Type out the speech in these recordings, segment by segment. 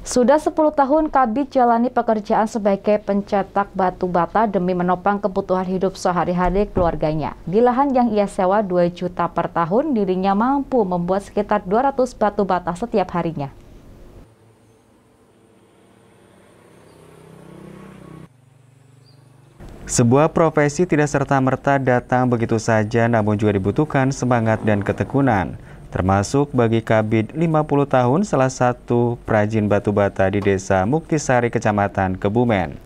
Sudah 10 tahun Kabit jalani pekerjaan sebagai pencetak batu bata demi menopang kebutuhan hidup sehari-hari keluarganya. Di lahan yang ia sewa 2 juta per tahun, dirinya mampu membuat sekitar 200 batu bata setiap harinya. Sebuah profesi tidak serta-merta datang begitu saja namun juga dibutuhkan semangat dan ketekunan termasuk bagi Kabid 50 tahun salah satu perajin batu bata di Desa Muktisari, Kecamatan Kebumen.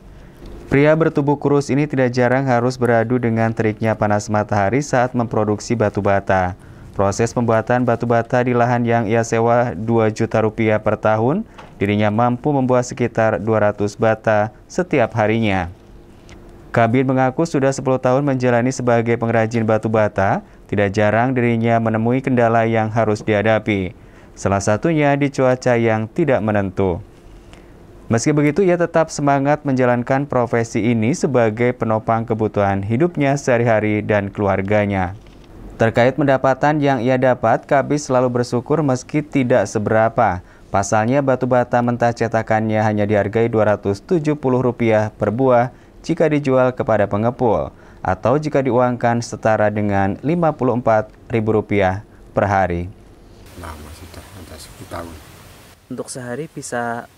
Pria bertubuh kurus ini tidak jarang harus beradu dengan teriknya panas matahari saat memproduksi batu bata. Proses pembuatan batu bata di lahan yang ia sewa 2 juta rupiah per tahun, dirinya mampu membuat sekitar 200 bata setiap harinya. Kabin mengaku sudah 10 tahun menjalani sebagai pengrajin batu bata, tidak jarang dirinya menemui kendala yang harus dihadapi, salah satunya di cuaca yang tidak menentu. Meski begitu, ia tetap semangat menjalankan profesi ini sebagai penopang kebutuhan hidupnya sehari-hari dan keluarganya. Terkait pendapatan yang ia dapat, Kabis selalu bersyukur meski tidak seberapa. Pasalnya, batu bata mentah cetakannya hanya dihargai Rp270 per buah jika dijual kepada pengepul atau jika diuangkan setara dengan Rp54.000 per hari. Lama sudah, ada 10 tahun. Untuk sehari bisa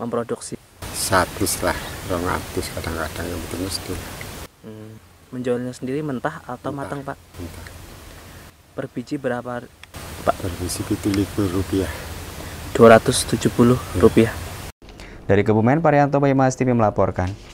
memproduksi? Satu lah, 200 kadang-kadang yang betul mesti. Hmm. Menjualnya sendiri mentah atau mentah, matang, Pak? Mentah. Per biji berapa, Pak? Per biji itu rupiah. 270000 ya. rupiah. Dari Kebumen, Parianto Bayu Mas TV melaporkan.